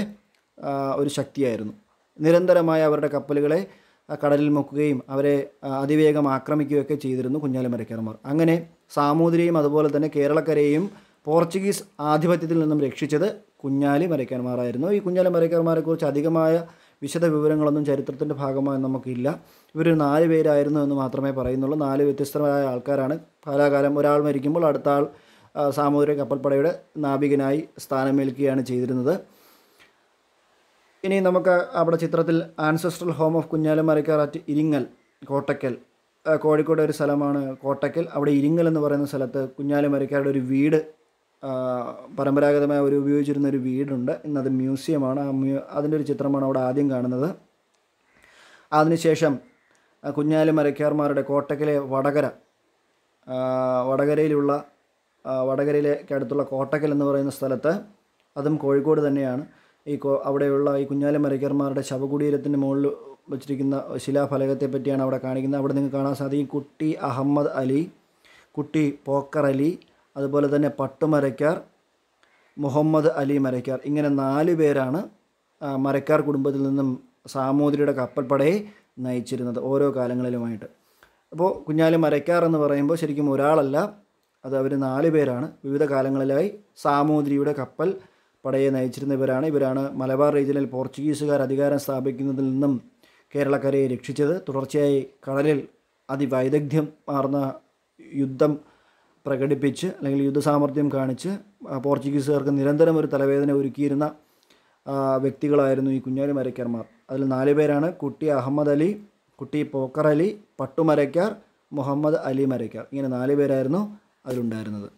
Speaker 1: ഒരു ശക്തിയായിരുന്നു നിരന്തരമായി അവരുടെ കപ്പലുകളെ കടലിൽ മുക്കുകയും അവരെ അതിവേഗം ആക്രമിക്കുകയൊക്കെ ചെയ്തിരുന്നു കുഞ്ഞാലിമരയ്ക്കാന്മാർ അങ്ങനെ സാമൂതിരിയും അതുപോലെ തന്നെ കേരളക്കരയെയും പോർച്ചുഗീസ് ആധിപത്യത്തിൽ നിന്നും രക്ഷിച്ചത് കുഞ്ഞാലി മരയ്ക്കാന്മാരായിരുന്നു ഈ കുഞ്ഞാലി മരയ്ക്കാന്മാരെക്കുറിച്ച് അധികമായ വിശദ വിവരങ്ങളൊന്നും ചരിത്രത്തിൻ്റെ ഭാഗമായി നമുക്കില്ല ഇവർ നാല് പേരായിരുന്നു എന്ന് മാത്രമേ പറയുന്നുള്ളൂ നാല് വ്യത്യസ്തമായ ആൾക്കാരാണ് കാലാകാലം ഒരാൾ മരിക്കുമ്പോൾ അടുത്ത ആൾ സാമൂതിരി കപ്പൽപ്പടയുടെ നാവികനായി സ്ഥാനമേൽക്കുകയാണ് ചെയ്തിരുന്നത് ഇനി നമുക്ക് അവിടെ ചിത്രത്തിൽ ancestral home of കുഞ്ഞാലമരക്കാർ at Iringal Kottakkal Kozhikode ഒരു സ്ഥലമാണ് കോട്ടക്കൽ അവിടെ ഇരിങ്ങൽ എന്ന് പറയുന്ന സ്ഥലത്ത് കുഞ്ഞാലമരക്കാരുടെ ഒരു വീട് പരമ്പരാഗതമായി ഒരു ഉപയോഗിച്ചിരുന്ന ഒരു വീടുണ്ട് അത് മ്യൂസിയമാണ് ആ മ്യൂ അതിൻ്റെ ഒരു ചിത്രമാണ് അവിടെ ആദ്യം കാണുന്നത് അതിനുശേഷം കുഞ്ഞാലി മരക്കാർമാരുടെ കോട്ടക്കിലെ വടകര വടകരയിലുള്ള വടകരയിലേക്ക് അടുത്തുള്ള കോട്ടക്കൽ എന്ന് പറയുന്ന സ്ഥലത്ത് അതും കോഴിക്കോട് തന്നെയാണ് ഈ കോ അവിടെയുള്ള ഈ കുഞ്ഞാലി മരക്കാർമാരുടെ ശവകുടീരത്തിൻ്റെ മുകളിൽ വെച്ചിരിക്കുന്ന ശിലാഫലകത്തെ പറ്റിയാണ് അവിടെ കാണിക്കുന്നത് അവിടെ നിങ്ങൾക്ക് കാണാൻ സാധിക്കും കുട്ടി അഹമ്മദ് അലി കുട്ടി പോക്കർ അലി അതുപോലെ തന്നെ പട്ടുമരക്കാർ മുഹമ്മദ് അലി മരക്കാർ ഇങ്ങനെ നാല് പേരാണ് മരക്കാർ കുടുംബത്തിൽ നിന്നും സാമൂതിരിയുടെ കപ്പൽപ്പടയെ നയിച്ചിരുന്നത് ഓരോ കാലങ്ങളിലുമായിട്ട് അപ്പോൾ കുഞ്ഞാലി മരക്കാർ എന്ന് പറയുമ്പോൾ ശരിക്കും ഒരാളല്ല അത് അവർ നാല് പേരാണ് വിവിധ കാലങ്ങളിലായി സാമൂതിരിയുടെ കപ്പൽ പടയെ നയിച്ചിരുന്ന ഇവരാണ് ഇവരാണ് മലബാർ റീജിയനിൽ പോർച്ചുഗീസുകാർ അധികാരം സ്ഥാപിക്കുന്നതിൽ നിന്നും കേരളക്കരയെ രക്ഷിച്ചത് തുടർച്ചയായി കടലിൽ അതിവൈദഗ്ധ്യം മാർന്ന യുദ്ധം പ്രകടിപ്പിച്ച് അല്ലെങ്കിൽ യുദ്ധസാമർഥ്യം കാണിച്ച് പോർച്ചുഗീസുകാർക്ക് നിരന്തരം ഒരു തലവേദന ഒരുക്കിയിരുന്ന വ്യക്തികളായിരുന്നു ഈ കുഞ്ഞാലി മരക്കാർമാർ അതിൽ നാല് പേരാണ് കുട്ടി അഹമ്മദ് അലി കുട്ടി പോക്കർ അലി പട്ടുമരക്കാർ മുഹമ്മദ് അലി മരക്കാർ ഇങ്ങനെ നാല് പേരായിരുന്നു അതിലുണ്ടായിരുന്നത്